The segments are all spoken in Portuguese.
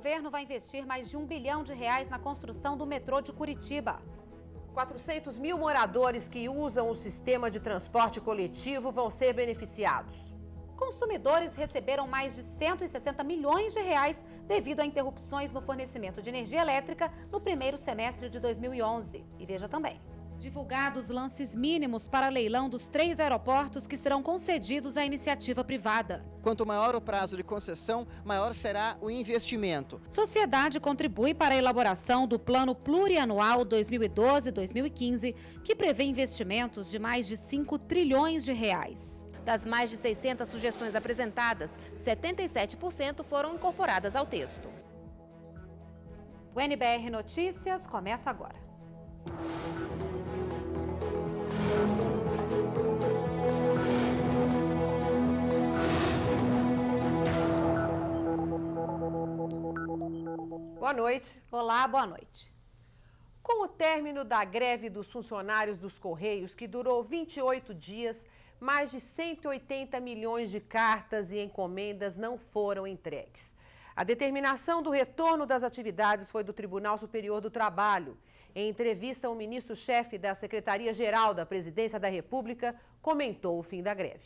governo vai investir mais de um bilhão de reais na construção do metrô de Curitiba. 400 mil moradores que usam o sistema de transporte coletivo vão ser beneficiados. Consumidores receberam mais de 160 milhões de reais devido a interrupções no fornecimento de energia elétrica no primeiro semestre de 2011. E veja também. Divulgados lances mínimos para leilão dos três aeroportos que serão concedidos à iniciativa privada. Quanto maior o prazo de concessão, maior será o investimento. Sociedade contribui para a elaboração do Plano Plurianual 2012-2015, que prevê investimentos de mais de 5 trilhões de reais. Das mais de 600 sugestões apresentadas, 77% foram incorporadas ao texto. O NBR Notícias começa agora. Boa noite. Olá, boa noite. Com o término da greve dos funcionários dos Correios, que durou 28 dias, mais de 180 milhões de cartas e encomendas não foram entregues. A determinação do retorno das atividades foi do Tribunal Superior do Trabalho. Em entrevista, o ministro-chefe da Secretaria-Geral da Presidência da República comentou o fim da greve.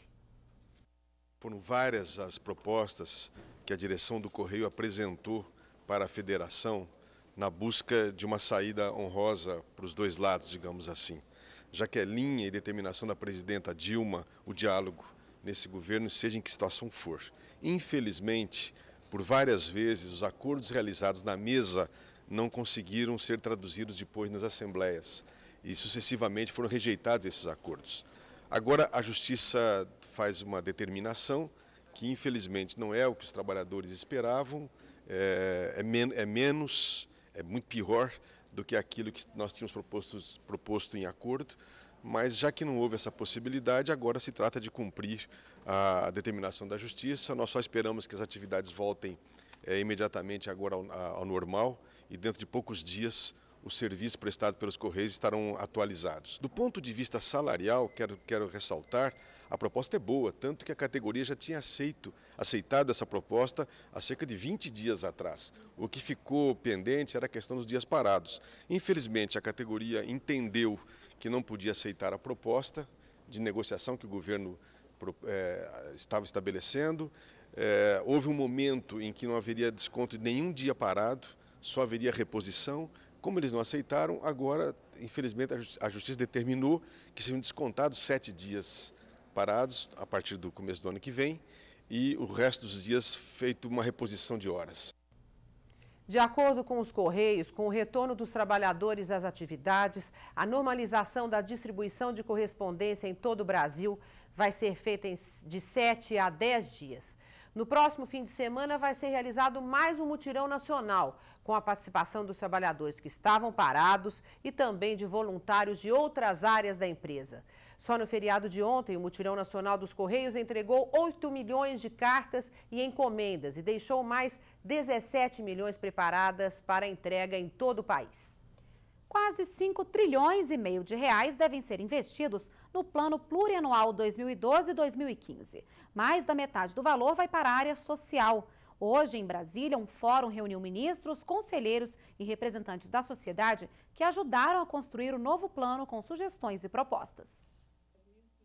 Foram várias as propostas que a direção do Correio apresentou para a federação na busca de uma saída honrosa para os dois lados, digamos assim. Já que é linha e determinação da presidenta Dilma o diálogo nesse governo, seja em que situação for. Infelizmente, por várias vezes, os acordos realizados na mesa não conseguiram ser traduzidos depois nas assembleias e sucessivamente foram rejeitados esses acordos. Agora a justiça faz uma determinação que infelizmente não é o que os trabalhadores esperavam, é, é, men é menos, é muito pior do que aquilo que nós tínhamos proposto proposto em acordo, mas já que não houve essa possibilidade, agora se trata de cumprir a determinação da justiça. Nós só esperamos que as atividades voltem é, imediatamente agora ao, ao normal e dentro de poucos dias os serviços prestados pelos Correios estarão atualizados. Do ponto de vista salarial, quero, quero ressaltar, a proposta é boa, tanto que a categoria já tinha aceito, aceitado essa proposta há cerca de 20 dias atrás. O que ficou pendente era a questão dos dias parados. Infelizmente, a categoria entendeu que não podia aceitar a proposta de negociação que o governo é, estava estabelecendo. É, houve um momento em que não haveria desconto de nenhum dia parado, só haveria reposição. Como eles não aceitaram, agora, infelizmente, a Justiça determinou que sejam descontados sete dias parados a partir do começo do ano que vem e o resto dos dias feito uma reposição de horas. De acordo com os Correios, com o retorno dos trabalhadores às atividades, a normalização da distribuição de correspondência em todo o Brasil vai ser feita de 7 a 10 dias. No próximo fim de semana vai ser realizado mais um mutirão nacional, com a participação dos trabalhadores que estavam parados e também de voluntários de outras áreas da empresa. Só no feriado de ontem, o Mutirão Nacional dos Correios entregou 8 milhões de cartas e encomendas e deixou mais 17 milhões preparadas para entrega em todo o país. Quase 5 trilhões e meio de reais devem ser investidos no Plano Plurianual 2012-2015. Mais da metade do valor vai para a área social. Hoje, em Brasília, um fórum reuniu ministros, conselheiros e representantes da sociedade que ajudaram a construir o novo plano com sugestões e propostas.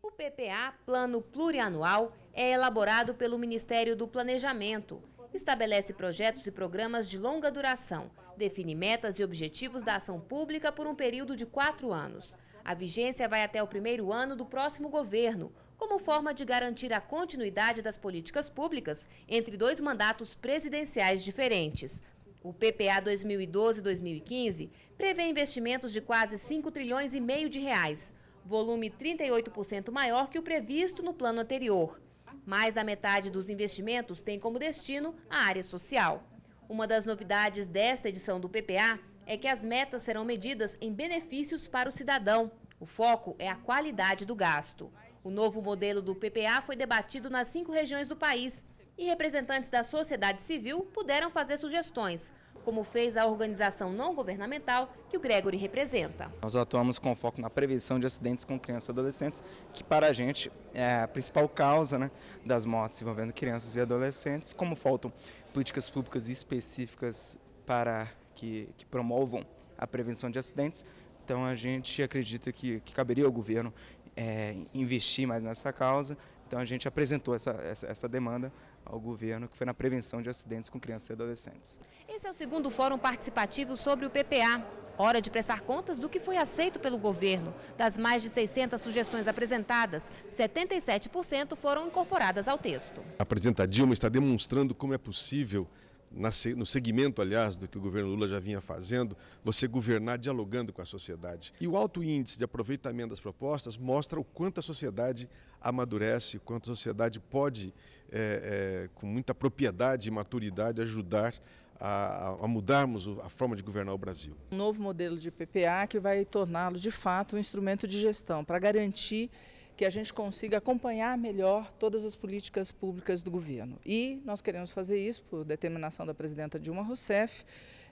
O PPA, Plano Plurianual, é elaborado pelo Ministério do Planejamento Estabelece projetos e programas de longa duração. Define metas e objetivos da ação pública por um período de quatro anos. A vigência vai até o primeiro ano do próximo governo, como forma de garantir a continuidade das políticas públicas entre dois mandatos presidenciais diferentes. O PPA 2012-2015 prevê investimentos de quase 5 trilhões e meio de reais, volume 38% maior que o previsto no plano anterior. Mais da metade dos investimentos tem como destino a área social. Uma das novidades desta edição do PPA é que as metas serão medidas em benefícios para o cidadão. O foco é a qualidade do gasto. O novo modelo do PPA foi debatido nas cinco regiões do país e representantes da sociedade civil puderam fazer sugestões, como fez a organização não governamental que o Gregory representa. Nós atuamos com foco na prevenção de acidentes com crianças e adolescentes, que para a gente é a principal causa né, das mortes envolvendo crianças e adolescentes, como faltam políticas públicas específicas para que, que promovam a prevenção de acidentes. Então a gente acredita que, que caberia ao governo é, investir mais nessa causa. Então a gente apresentou essa, essa, essa demanda ao governo, que foi na prevenção de acidentes com crianças e adolescentes. Esse é o segundo fórum participativo sobre o PPA. Hora de prestar contas do que foi aceito pelo governo. Das mais de 600 sugestões apresentadas, 77% foram incorporadas ao texto. A presidenta Dilma está demonstrando como é possível no segmento, aliás, do que o governo Lula já vinha fazendo, você governar dialogando com a sociedade. E o alto índice de aproveitamento das propostas mostra o quanto a sociedade amadurece, o quanto a sociedade pode, é, é, com muita propriedade e maturidade, ajudar a, a, mudarmos a forma de governar o Brasil. Um novo modelo de PPA que vai torná-lo, de fato, um instrumento de gestão para garantir que a gente consiga acompanhar melhor todas as políticas públicas do governo. E nós queremos fazer isso, por determinação da presidenta Dilma Rousseff,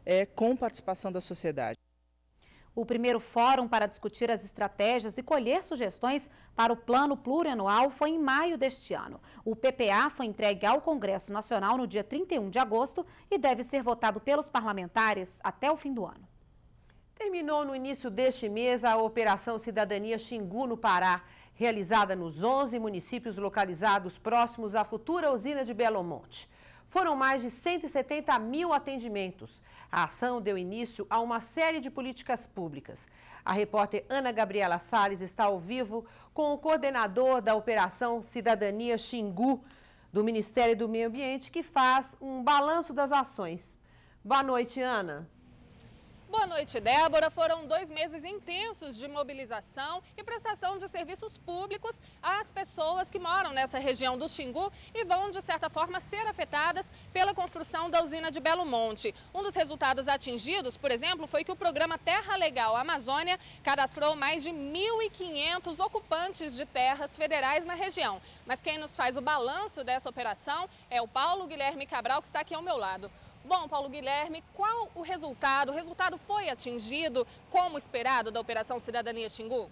é, com participação da sociedade o primeiro fórum para discutir as estratégias e colher sugestões para o plano plurianual foi em maio deste ano. O PPA foi entregue ao Congresso Nacional no dia 31 de agosto e deve ser votado pelos parlamentares até o fim do ano. Terminou no início deste mês a Operação Cidadania Xingu no Pará realizada nos 11 municípios localizados próximos à futura usina de Belo Monte. Foram mais de 170 mil atendimentos. A ação deu início a uma série de políticas públicas. A repórter Ana Gabriela Salles está ao vivo com o coordenador da Operação Cidadania Xingu do Ministério do Meio Ambiente, que faz um balanço das ações. Boa noite, Ana. Boa noite, Débora. Foram dois meses intensos de mobilização e prestação de serviços públicos às pessoas que moram nessa região do Xingu e vão, de certa forma, ser afetadas pela construção da usina de Belo Monte. Um dos resultados atingidos, por exemplo, foi que o programa Terra Legal Amazônia cadastrou mais de 1.500 ocupantes de terras federais na região. Mas quem nos faz o balanço dessa operação é o Paulo Guilherme Cabral, que está aqui ao meu lado. Bom, Paulo Guilherme, qual o resultado? O resultado foi atingido como esperado da Operação Cidadania Xingu?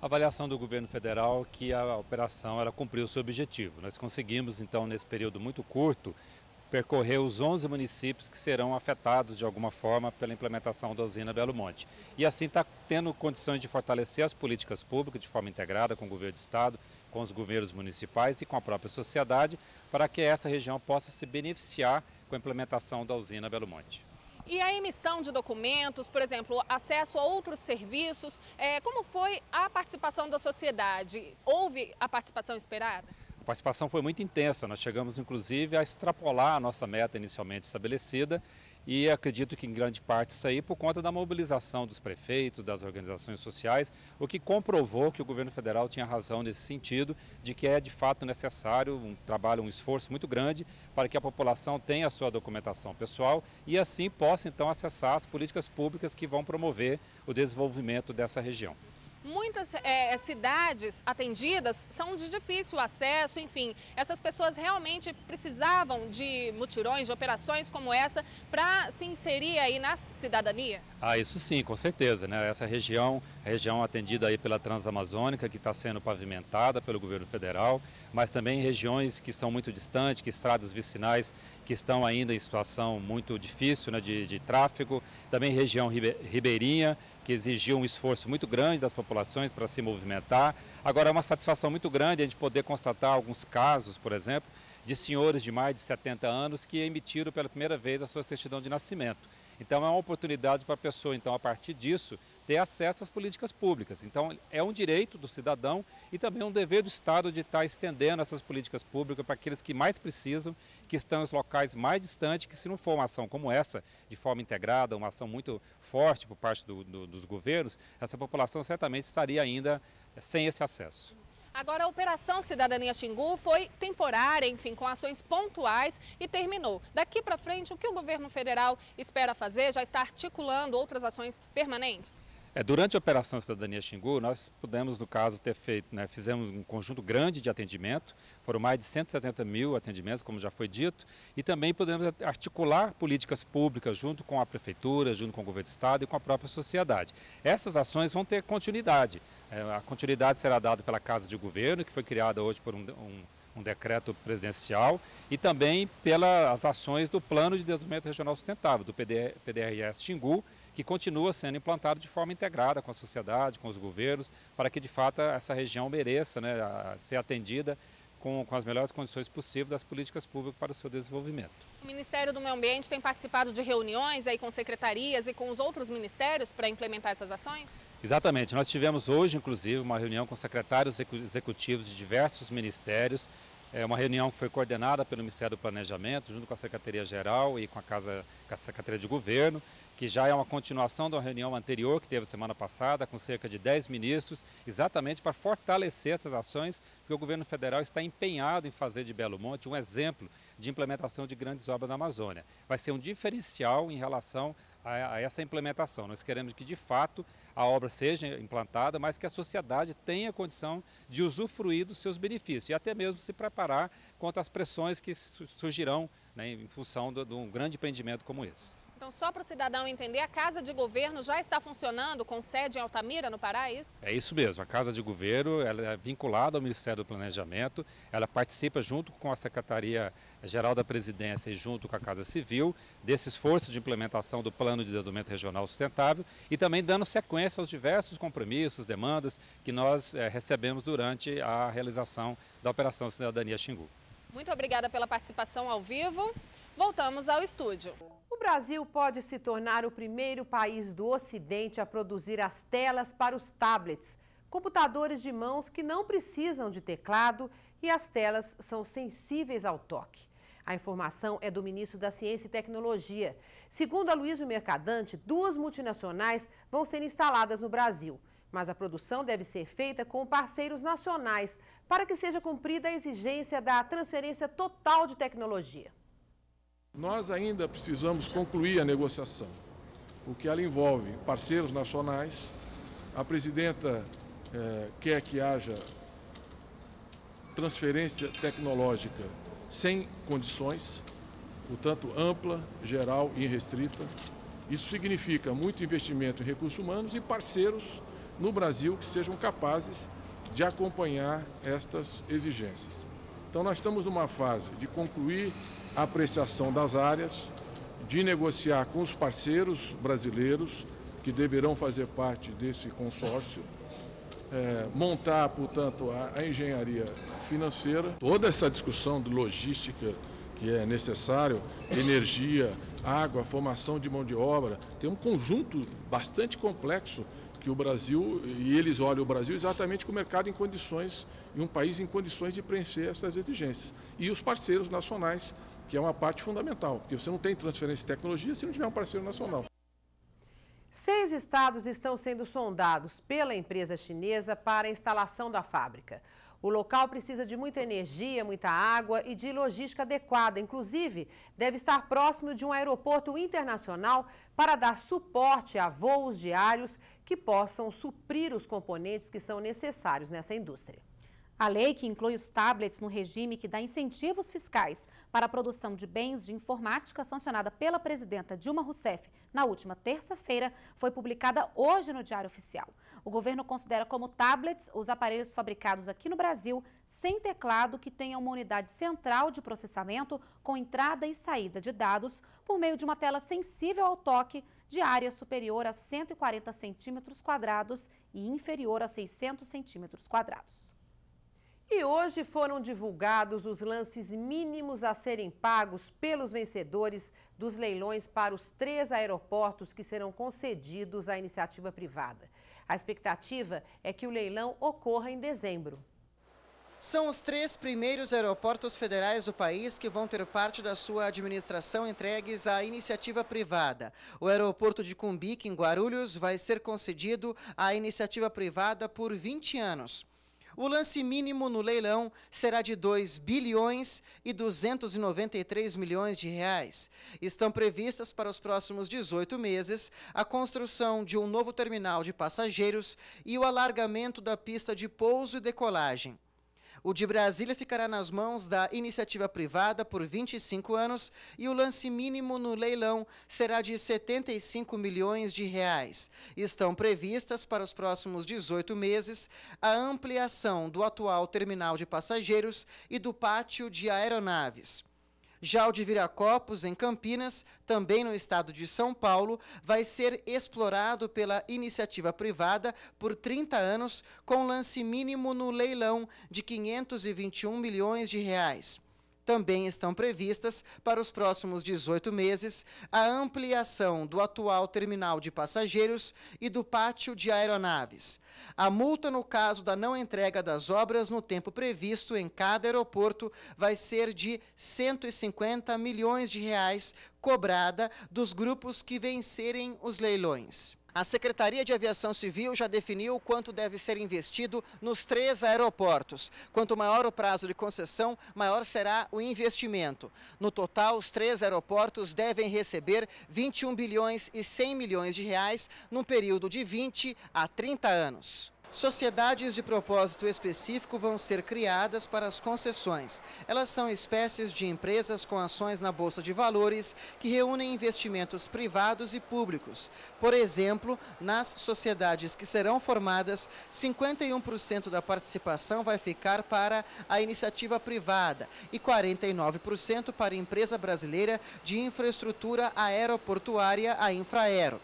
A avaliação do governo federal que a operação ela cumpriu o seu objetivo. Nós conseguimos, então, nesse período muito curto, percorrer os 11 municípios que serão afetados de alguma forma pela implementação da usina Belo Monte. E assim está tendo condições de fortalecer as políticas públicas de forma integrada com o governo do estado, com os governos municipais e com a própria sociedade, para que essa região possa se beneficiar com a implementação da usina Belo Monte. E a emissão de documentos, por exemplo, acesso a outros serviços, é, como foi a participação da sociedade? Houve a participação esperada? A participação foi muito intensa, nós chegamos inclusive a extrapolar a nossa meta inicialmente estabelecida e acredito que em grande parte isso aí por conta da mobilização dos prefeitos, das organizações sociais, o que comprovou que o governo federal tinha razão nesse sentido, de que é de fato necessário um trabalho, um esforço muito grande para que a população tenha a sua documentação pessoal e assim possa então acessar as políticas públicas que vão promover o desenvolvimento dessa região. Muitas é, cidades atendidas são de difícil acesso, enfim, essas pessoas realmente precisavam de mutirões, de operações como essa para se inserir aí na cidadania? Ah, isso sim, com certeza, né? Essa região, região atendida aí pela Transamazônica, que está sendo pavimentada pelo governo federal, mas também regiões que são muito distantes, que estradas vicinais que estão ainda em situação muito difícil né, de, de tráfego, também região ribeirinha, que exigiu um esforço muito grande das populações para se movimentar. Agora é uma satisfação muito grande a gente poder constatar alguns casos, por exemplo, de senhores de mais de 70 anos que emitiram pela primeira vez a sua certidão de nascimento. Então é uma oportunidade para a pessoa, então, a partir disso, ter acesso às políticas públicas. Então, é um direito do cidadão e também um dever do Estado de estar tá estendendo essas políticas públicas para aqueles que mais precisam, que estão em locais mais distantes, que se não for uma ação como essa, de forma integrada, uma ação muito forte por parte do, do, dos governos, essa população certamente estaria ainda eh, sem esse acesso. Agora, a Operação Cidadania Xingu foi temporária, enfim, com ações pontuais e terminou. Daqui para frente, o que o governo federal espera fazer? Já está articulando outras ações permanentes? É, durante a Operação Cidadania Xingu, nós pudemos, no caso, ter feito, né, fizemos um conjunto grande de atendimento, foram mais de 170 mil atendimentos, como já foi dito, e também pudemos articular políticas públicas junto com a Prefeitura, junto com o Governo do Estado e com a própria sociedade. Essas ações vão ter continuidade. É, a continuidade será dada pela Casa de Governo, que foi criada hoje por um, um um decreto presidencial e também pelas ações do Plano de Desenvolvimento Regional Sustentável, do PDRS Xingu, que continua sendo implantado de forma integrada com a sociedade, com os governos, para que de fato essa região mereça né, ser atendida com, com, as melhores condições possíveis das políticas públicas para o seu desenvolvimento. O Ministério do Meio Ambiente tem participado de reuniões aí com secretarias e com os outros ministérios para implementar essas ações? Exatamente. Nós tivemos hoje, inclusive, uma reunião com secretários executivos de diversos ministérios é uma reunião que foi coordenada pelo Ministério do Planejamento, junto com a Secretaria Geral e com a, Casa, com a Secretaria de Governo, que já é uma continuação da reunião anterior que teve semana passada, com cerca de 10 ministros, exatamente para fortalecer essas ações, porque o governo federal está empenhado em fazer de Belo Monte um exemplo de implementação de grandes obras na Amazônia. Vai ser um diferencial em relação a, a essa implementação. Nós queremos que, de fato, a obra seja implantada, mas que a sociedade tenha condição de usufruir dos seus benefícios e até mesmo se preparar contra as pressões que surgirão né, em função de um grande empreendimento como esse. Então, só para o cidadão entender, a Casa de Governo já está funcionando com sede em Altamira, no Pará, é isso? É isso mesmo. A Casa de Governo ela é vinculada ao Ministério do Planejamento, ela participa junto com a Secretaria Geral da Presidência e junto com a Casa Civil desse esforço de implementação do Plano de Desenvolvimento Regional Sustentável e também dando sequência aos diversos compromissos, demandas que nós é, recebemos durante a realização da Operação Cidadania Xingu. Muito obrigada pela participação ao vivo. Voltamos ao estúdio. O Brasil pode se tornar o primeiro país do Ocidente a produzir as telas para os tablets, computadores de mãos que não precisam de teclado e as telas são sensíveis ao toque. A informação é do ministro da Ciência e Tecnologia. Segundo a Mercadante, duas multinacionais vão ser instaladas no Brasil. Mas a produção deve ser feita com parceiros nacionais para que seja cumprida a exigência da transferência total de tecnologia. Nós ainda precisamos concluir a negociação, o que ela envolve parceiros nacionais. A presidenta eh, quer que haja transferência tecnológica sem condições, portanto, ampla, geral e irrestrita. Isso significa muito investimento em recursos humanos e parceiros no Brasil que sejam capazes de acompanhar estas exigências. Então, nós estamos numa fase de concluir apreciação das áreas, de negociar com os parceiros brasileiros, que deverão fazer parte desse consórcio, é, montar, portanto, a, a engenharia financeira. Toda essa discussão de logística que é necessário, energia, água, formação de mão de obra, tem um conjunto bastante complexo que o Brasil, e eles olham o Brasil exatamente com o mercado em condições, e um país em condições de preencher essas exigências. E os parceiros nacionais que é uma parte fundamental, porque você não tem transferência de tecnologia se não tiver um parceiro nacional. Seis estados estão sendo sondados pela empresa chinesa para a instalação da fábrica. O local precisa de muita energia, muita água e de logística adequada. Inclusive, deve estar próximo de um aeroporto internacional para dar suporte a voos diários que possam suprir os componentes que são necessários nessa indústria. A lei, que inclui os tablets no regime que dá incentivos fiscais para a produção de bens de informática, sancionada pela presidenta Dilma Rousseff na última terça-feira, foi publicada hoje no Diário Oficial. O governo considera como tablets os aparelhos fabricados aqui no Brasil sem teclado que tenham uma unidade central de processamento com entrada e saída de dados por meio de uma tela sensível ao toque de área superior a 140 centímetros quadrados e inferior a 600 centímetros quadrados. E hoje foram divulgados os lances mínimos a serem pagos pelos vencedores dos leilões para os três aeroportos que serão concedidos à iniciativa privada. A expectativa é que o leilão ocorra em dezembro. São os três primeiros aeroportos federais do país que vão ter parte da sua administração entregues à iniciativa privada. O aeroporto de Cumbique, em Guarulhos, vai ser concedido à iniciativa privada por 20 anos. O lance mínimo no leilão será de 2 bilhões e 293 milhões de reais. Estão previstas para os próximos 18 meses a construção de um novo terminal de passageiros e o alargamento da pista de pouso e decolagem. O de Brasília ficará nas mãos da iniciativa privada por 25 anos e o lance mínimo no leilão será de 75 milhões de reais. Estão previstas para os próximos 18 meses a ampliação do atual terminal de passageiros e do pátio de aeronaves. Já o de Viracopos, em Campinas, também no estado de São Paulo, vai ser explorado pela iniciativa privada por 30 anos, com lance mínimo no leilão de 521 milhões de reais também estão previstas para os próximos 18 meses a ampliação do atual terminal de passageiros e do pátio de aeronaves. A multa no caso da não entrega das obras no tempo previsto em cada aeroporto vai ser de 150 milhões de reais cobrada dos grupos que vencerem os leilões. A Secretaria de Aviação Civil já definiu quanto deve ser investido nos três aeroportos. Quanto maior o prazo de concessão, maior será o investimento. No total, os três aeroportos devem receber 21 bilhões e 100 milhões de reais num período de 20 a 30 anos. Sociedades de propósito específico vão ser criadas para as concessões. Elas são espécies de empresas com ações na Bolsa de Valores que reúnem investimentos privados e públicos. Por exemplo, nas sociedades que serão formadas, 51% da participação vai ficar para a iniciativa privada e 49% para a empresa brasileira de infraestrutura aeroportuária, a Infraero.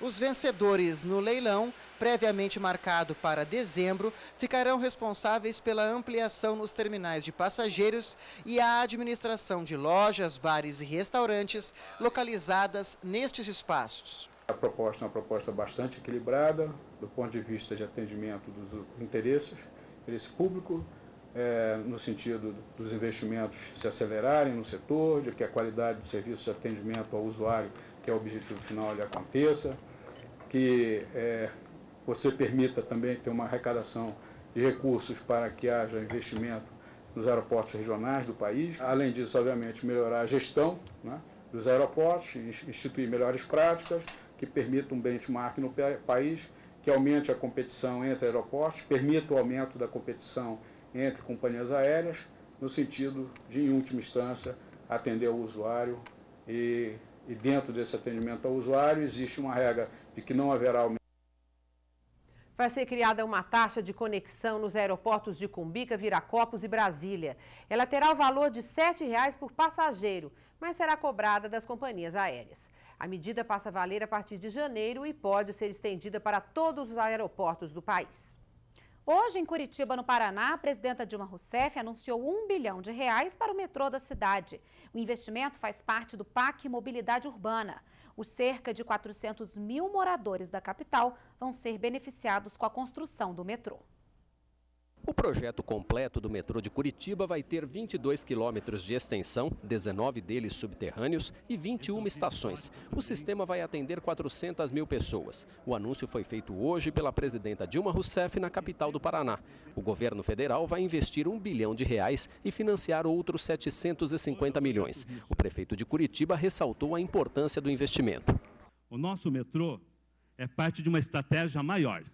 Os vencedores no leilão previamente marcado para dezembro, ficarão responsáveis pela ampliação nos terminais de passageiros e a administração de lojas, bares e restaurantes localizadas nestes espaços. A proposta é uma proposta bastante equilibrada do ponto de vista de atendimento dos interesses, interesse público, é, no sentido dos investimentos se acelerarem no setor, de que a qualidade do serviço de atendimento ao usuário, que é o objetivo final, ele aconteça, que é, você permita também ter uma arrecadação de recursos para que haja investimento nos aeroportos regionais do país. Além disso, obviamente, melhorar a gestão né, dos aeroportos, instituir melhores práticas que permitam um benchmark no país, que aumente a competição entre aeroportos, permita o aumento da competição entre companhias aéreas, no sentido de, em última instância, atender o usuário e, e dentro desse atendimento ao usuário existe uma regra de que não haverá aumento Vai ser criada uma taxa de conexão nos aeroportos de Cumbica, Viracopos e Brasília. Ela terá o valor de R$ 7,00 por passageiro, mas será cobrada das companhias aéreas. A medida passa a valer a partir de janeiro e pode ser estendida para todos os aeroportos do país. Hoje, em Curitiba, no Paraná, a presidenta Dilma Rousseff anunciou um bilhão de reais para o metrô da cidade. O investimento faz parte do PAC Mobilidade Urbana. Os cerca de 400 mil moradores da capital vão ser beneficiados com a construção do metrô. O projeto completo do metrô de Curitiba vai ter 22 quilômetros de extensão, 19 deles subterrâneos e 21 estações. O sistema vai atender 400 mil pessoas. O anúncio foi feito hoje pela presidenta Dilma Rousseff na capital do Paraná. O governo federal vai investir um bilhão de reais e financiar outros 750 milhões. O prefeito de Curitiba ressaltou a importância do investimento. O nosso metrô é parte de uma estratégia maior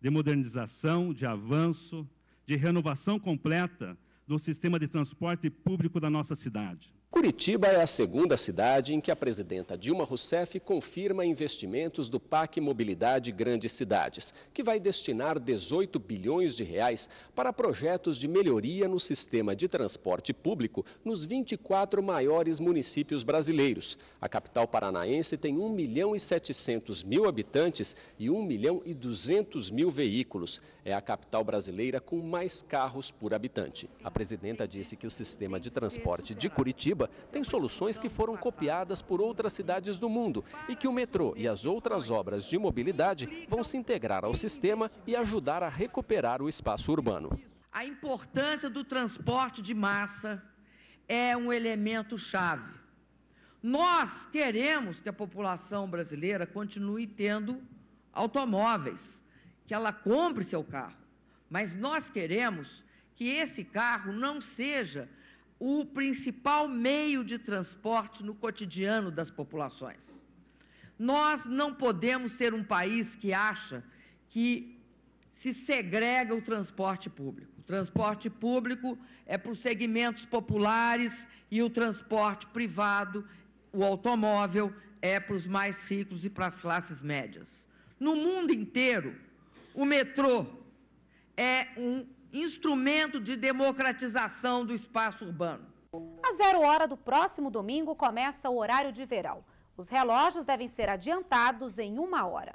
de modernização, de avanço, de renovação completa do sistema de transporte público da nossa cidade. Curitiba é a segunda cidade em que a presidenta Dilma Rousseff confirma investimentos do PAC Mobilidade Grandes Cidades, que vai destinar 18 bilhões de reais para projetos de melhoria no sistema de transporte público nos 24 maiores municípios brasileiros. A capital paranaense tem 1 milhão e 700 mil habitantes e 1 milhão e 200 mil veículos. É a capital brasileira com mais carros por habitante. A presidenta disse que o sistema de transporte de Curitiba Curitiba tem soluções que foram copiadas por outras cidades do mundo e que o metrô e as outras obras de mobilidade vão se integrar ao sistema e ajudar a recuperar o espaço urbano. A importância do transporte de massa é um elemento chave. Nós queremos que a população brasileira continue tendo automóveis, que ela compre seu carro, mas nós queremos que esse carro não seja o principal meio de transporte no cotidiano das populações. Nós não podemos ser um país que acha que se segrega o transporte público. O transporte público é para os segmentos populares e o transporte privado, o automóvel, é para os mais ricos e para as classes médias. No mundo inteiro, o metrô é um instrumento de democratização do espaço urbano. A zero hora do próximo domingo começa o horário de verão. Os relógios devem ser adiantados em uma hora.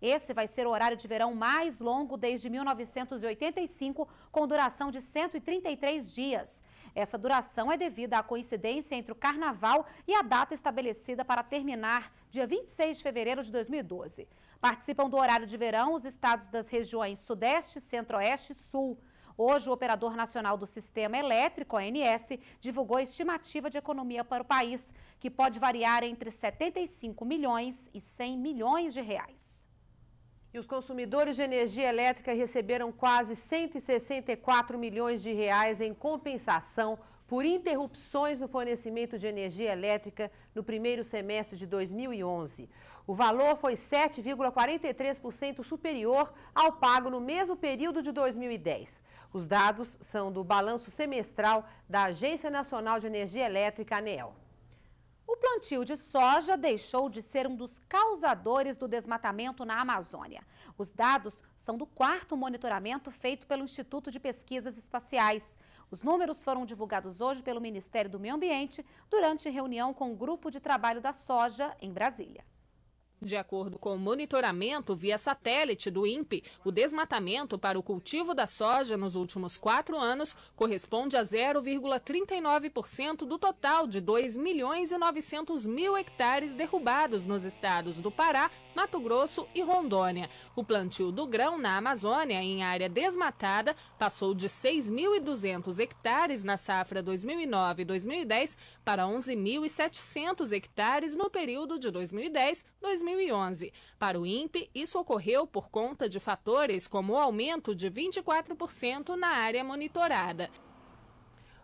Esse vai ser o horário de verão mais longo desde 1985, com duração de 133 dias. Essa duração é devida à coincidência entre o carnaval e a data estabelecida para terminar, dia 26 de fevereiro de 2012. Participam do horário de verão os estados das regiões Sudeste, Centro-Oeste e Sul. Hoje, o Operador Nacional do Sistema Elétrico, ONS, divulgou a estimativa de economia para o país, que pode variar entre 75 milhões e 100 milhões de reais. E os consumidores de energia elétrica receberam quase 164 milhões de reais em compensação por interrupções no fornecimento de energia elétrica no primeiro semestre de 2011. O valor foi 7,43% superior ao pago no mesmo período de 2010. Os dados são do balanço semestral da Agência Nacional de Energia Elétrica, ANEEL plantio de soja deixou de ser um dos causadores do desmatamento na Amazônia. Os dados são do quarto monitoramento feito pelo Instituto de Pesquisas Espaciais. Os números foram divulgados hoje pelo Ministério do Meio Ambiente durante reunião com o Grupo de Trabalho da Soja em Brasília. De acordo com o monitoramento via satélite do INPE, o desmatamento para o cultivo da soja nos últimos quatro anos corresponde a 0,39% do total de 2 milhões e 900 mil hectares derrubados nos estados do Pará, Mato Grosso e Rondônia. O plantio do grão na Amazônia, em área desmatada, passou de 6.200 hectares na safra 2009-2010 para 11.700 hectares no período de 2010-2011. 2011. Para o INPE, isso ocorreu por conta de fatores como o aumento de 24% na área monitorada.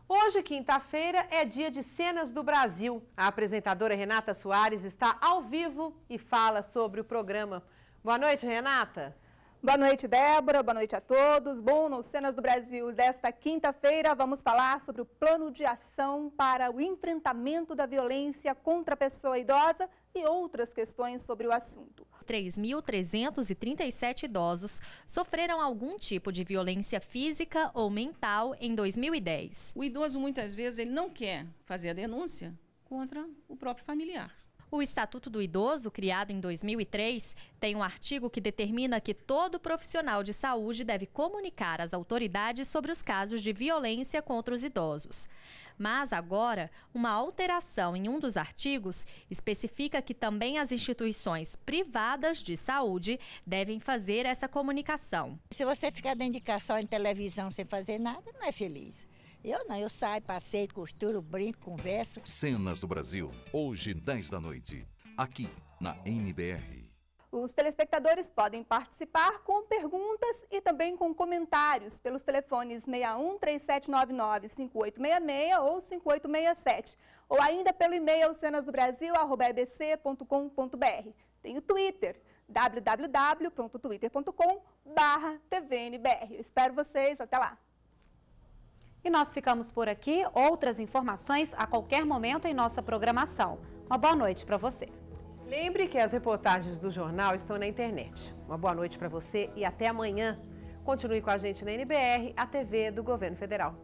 Hoje, quinta-feira, é dia de cenas do Brasil. A apresentadora Renata Soares está ao vivo e fala sobre o programa. Boa noite, Renata. Boa noite, Débora. Boa noite a todos. Bom, no Cenas do Brasil desta quinta-feira, vamos falar sobre o plano de ação para o enfrentamento da violência contra a pessoa idosa e outras questões sobre o assunto. 3.337 idosos sofreram algum tipo de violência física ou mental em 2010. O idoso muitas vezes ele não quer fazer a denúncia contra o próprio familiar. O Estatuto do Idoso, criado em 2003, tem um artigo que determina que todo profissional de saúde deve comunicar às autoridades sobre os casos de violência contra os idosos. Mas agora, uma alteração em um dos artigos especifica que também as instituições privadas de saúde devem fazer essa comunicação. Se você ficar dentro de casa só em televisão sem fazer nada, não é feliz. Eu não, eu saio, passeio, costuro, brinco, converso. Cenas do Brasil, hoje, 10 da noite, aqui na MBR. Os telespectadores podem participar com perguntas e também com comentários pelos telefones 61 3799 5866 ou 5867, ou ainda pelo e-mail cenasdobrasil@ebc.com.br. Tem o Twitter www.twitter.com/tvnbr. Espero vocês, até lá. E nós ficamos por aqui. Outras informações a qualquer momento em nossa programação. Uma boa noite para você. Lembre que as reportagens do jornal estão na internet. Uma boa noite para você e até amanhã. Continue com a gente na NBR, a TV do Governo Federal.